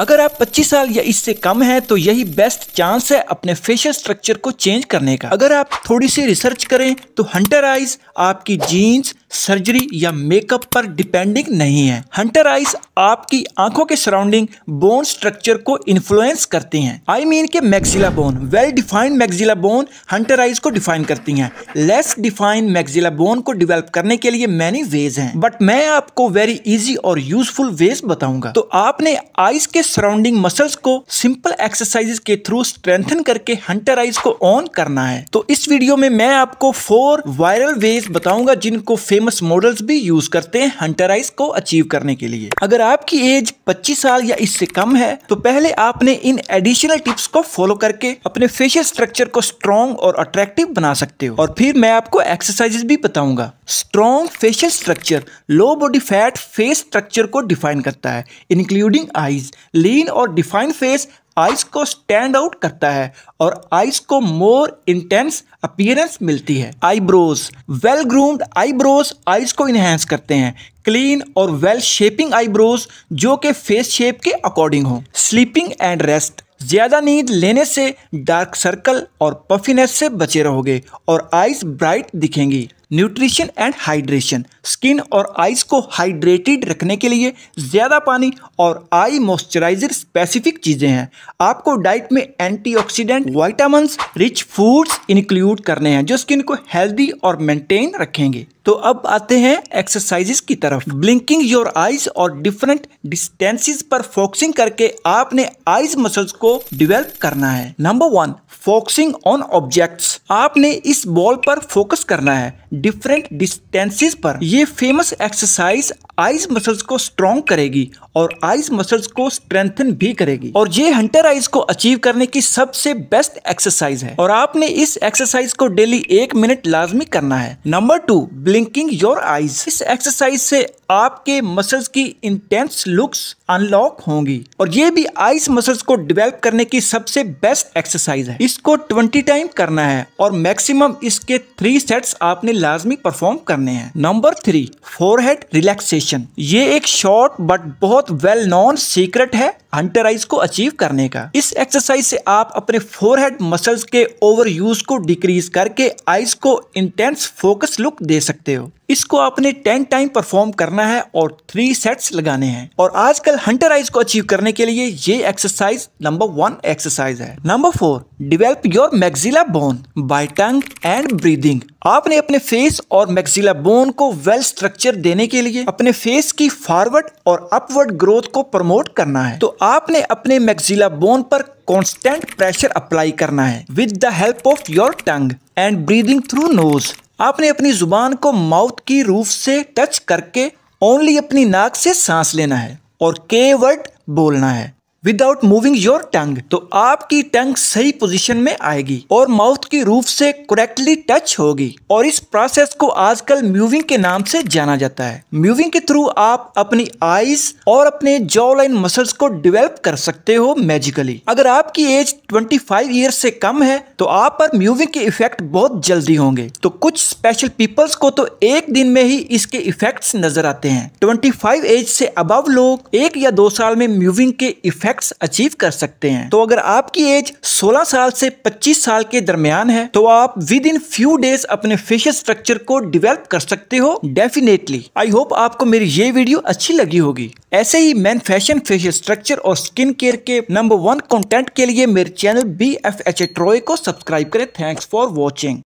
अगर आप 25 साल या इससे कम हैं तो यही बेस्ट चांस है अपने फेशियल स्ट्रक्चर को चेंज करने का अगर आप थोड़ी सी रिसर्च करें तो हंटर आइज आपकी जीन्स सर्जरी या मेकअप पर डिपेंडिंग नहीं है हंटर आइज आपकी आंखों के सराउंडिंग बोन स्ट्रक्चर को इन्फ्लुएंस करती हैं आई I मीन mean के maxilla bone well defined maxilla bone hunter eyes को डिफाइन करती हैं लेस डिफाइंड मैक्सिला बोन को डिवेलप करने के लिए मैनी वेज हैं बट मैं आपको वेरी इजी और यूजफुल वेज बताऊंगा तो आपने आइज के सराउंडिंग मसल्स को सिंपल एक्सरसाइजेस के थ्रू स्ट्रेंथन करके हंटर आइज को ऑन करना है तो इस वीडियो में मैं आपको फोर वायरल वेज बताऊंगा जिनको फेमस मॉडल्स भी यूज करते हैं हंटर आइज को अचीव करने के लिए अगर आपकी एज 25 साल या इससे कम है तो पहले आपने इन एडिशनल टिप्स को फॉलो करके अपने फेशियल स्ट्रक्चर को स्ट्रॉन्ग और अट्रैक्टिव बना सकते हो और फिर मैं आपको एक्सरसाइजेस भी बताऊंगा strong facial structure low body fat face structure को डिफाइन करता है इंक्लूडिंग आईज लीन और डिफाइन फेस आइस को स्टैंड आउट करता है और आइस को मोर इंटेंस अपियरेंस मिलती है eyebrows well groomed eyebrows eyes को इन्हेंस करते हैं क्लीन और वेल शेपिंग आईब्रोज जो कि फेस शेप के अकॉर्डिंग हो स्लीपिंग एंड रेस्ट ज्यादा नींद लेने से डार्क सर्कल और पफिनेस से बचे रहोगे और आइस ब्राइट दिखेंगी न्यूट्रिशन एंड हाइड्रेशन स्किन और आइज को हाइड्रेटेड रखने के लिए ज़्यादा पानी और आई मॉइस्चराइजर स्पेसिफिक चीज़ें हैं आपको डाइट में antioxidant vitamins rich foods include करने हैं जो स्किन को हेल्दी और मेंटेन रखेंगे तो अब आते हैं एक्सरसाइजेस की तरफ ब्लिंकिंग योर आईज और डिफरेंट डिस्टेंसिस पर फोकसिंग करके आपने आईज मसल्स को डिवेल्प करना है number one focusing on objects आपने इस बॉल पर फोकस करना है डिफरेंट डिस्टेंसिस पर यह फेमस एक्सरसाइज आइज मसल्स को स्ट्रॉन्ग करेगी और आइज मसल्स को स्ट्रेंथन भी करेगी और ये हंटर आइज को अचीव करने की सबसे बेस्ट एक्सरसाइज है और आपने इस एक्सरसाइज को डेली एक मिनट लाजमी करना है number two blinking your eyes इस एक्सरसाइज से आपके मसल्स की इंटेंस लुक्स अनलॉक होंगी और ये भी आइस मसल्स को डेवलप करने की सबसे बेस्ट एक्सरसाइज है इसको 20 टाइम करना है और मैक्सिमम इसके थ्री सेट्स आपने लाजमी परफॉर्म करने हैं number three forehead relaxation question ये एक शॉर्ट बट बहुत वेल नोन सीक्रेट है हंटराइज को अचीव करने का इस एक्सरसाइज से आप अपने फोरहेड मसल्स के ओवर यूज को डिक्रीज करके आइज को इंटेंस फोकस लुक दे सकते हो इसको आपने टेन टाइम परफॉर्म करना है और थ्री सेट्स लगाने हैं और आजकल हंटर आइज को अचीव करने के लिए ये एक्सरसाइज नंबर वन एक्सरसाइज है number four develop your maxilla bone by tongue and breathing आपने अपने फेस और मैगजिला बोन को वेल स्ट्रक्चर देने के लिए अपने फेस की फॉरवर्ड और अपवर्ड ग्रोथ को प्रमोट करना है तो आपने अपने मैक्सिला बोन पर कांस्टेंट प्रेशर अप्लाई करना है with the help of your tongue and breathing through nose आपने अपनी जुबान को माउथ की रूफ से टच करके ओनली अपनी नाक से सांस लेना है और के वर्ड बोलना है विदाउट मूविंग योर टंग तो आपकी टंग सही पोजिशन में आएगी और माउथ की रूफ से करेक्टली टच होगी और इस प्रोसेस को आजकल म्यूविंग के नाम से जाना जाता है म्यूविंग के थ्रू आप अपनी आईज और अपने जॉ लाइन मसल्स को डिवेलप कर सकते हो मैजिकली अगर आपकी एज 25 ईयर से कम है तो आप पर म्यूविंग के इफेक्ट बहुत जल्दी होंगे तो कुछ स्पेशल पीपल्स को तो एक दिन में ही इसके इफेक्ट नजर आते हैं फाइव एज से अब लोग एक या दो साल में म्यूविंग के इफेक्ट इफेक्ट्स अचीव कर सकते हैं तो अगर आपकी एज 16 साल से 25 साल के दरमियान है तो आप विद इन फ्यू डेज अपने फेशियल स्ट्रक्चर को डिवेल्प कर सकते हो डेफिनेटली आई होप आपको मेरी ये वीडियो अच्छी लगी होगी ऐसे ही मैन फैशन फेशियल स्ट्रक्चर और स्किन केयर के नंबर वन कॉन्टेंट के लिए मेरे channel B F H Troy को सब्सक्राइब करें थैंक्स फॉर वॉचिंग